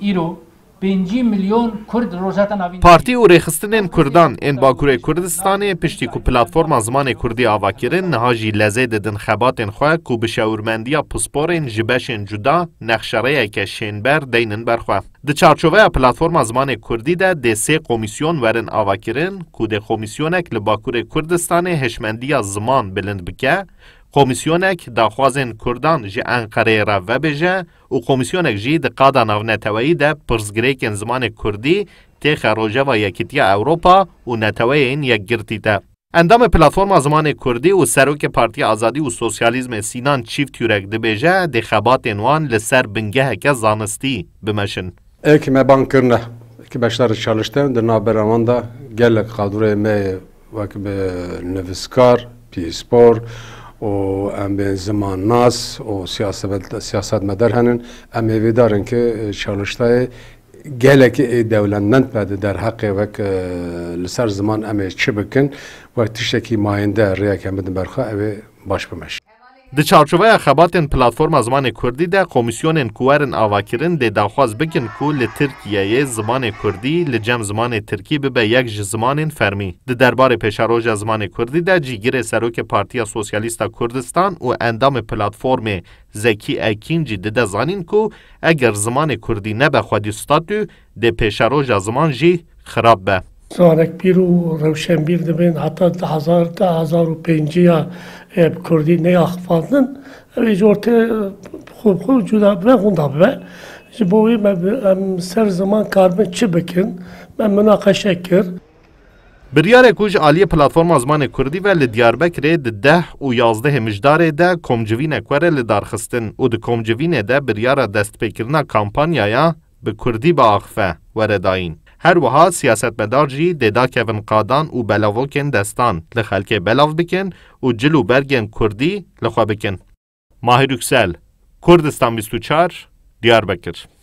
ایرو میلیون کرد پارتی و این کردان این باکور کردستان پشتی کو پلاتفورم زمان کردی آواکرین نهاجی لزه ددن این خواه کو این جبش این جدا نخشره که شینبر دینن برخواه د چارچوه پلاتفورم زمان کردی ده د سه کمیسیون ورن آواکرین کو د اک باکور کردستان هشمندی زمان بلند بکه کمیسیونک دا خوازن کردان جی انقره را و بجه و کمیسیونک جی دا قادا نونتوهی دا پرزگریکن زمان کردی تیخ روژه و یکیتیا اوروپا و نتوهی این یک گرتی ده. اندام پلتفرما زمان کردی و سروک پارتی آزادی و سوسیالیزم سینان چیف تیورک دبیجه دی خبات انوان لسر بنگه که زانستی بمشن. ای که مبان کرنه که بشتر چالشتن در نابرمان دا گلک قادوره می وکب نویسکار پیسپور و əm zimannas o siyasət siyasətmədarənin əm evidarın ki çalıştay gelekî ê e, dewlendend bede der heqê wek e, li ser ziman em ê çi bikin wek tiştekî mayinde rêyek em bidin berxwe ew ê baş bimeş. د چارچوبه خباتن پلتفرما زمان کردی ده کمیسیون کوارن آواکرین ده دخواست بکن کو ل ترکیه زمان کردی ل جم زمان ترکی به یک ج زمان فرمی د دربار پیشروج زمان کردی ده جیگیر سروک پارتیا سوسیالیست کردستان و اندام پلتفرم زکی اکینجی ده ده زانین کو اگر زمان کردی نه به خودی ستاتو ده پیشروج زمان جی خراب به سوانک پیر و روشن بیر دبین حتی ده هزار ده هزار و پنجی یا کردی نه اخفادن اوی جورت خوب خوب جدا به خونده به جی بوی من سر زمان کارمه چی بکن من مناقشه کر Biryarê ku ji aliyê platforma Azmanê Kurdî ve li Diyarbekirê di deh û yazdehê mijdarê de komcivînê xwe re lidarxistin û di komcivînê de biryara destpêkirina kampanyaya bi Kurdî biaxife were هر مدار جی دیدا کون قادان و بلاوکن دستان. لخلک بلاو بکن بکن و جلو برگن کردی. کوردی بکن. ماهی ماهروکسل کردستان 24 دیار بکر.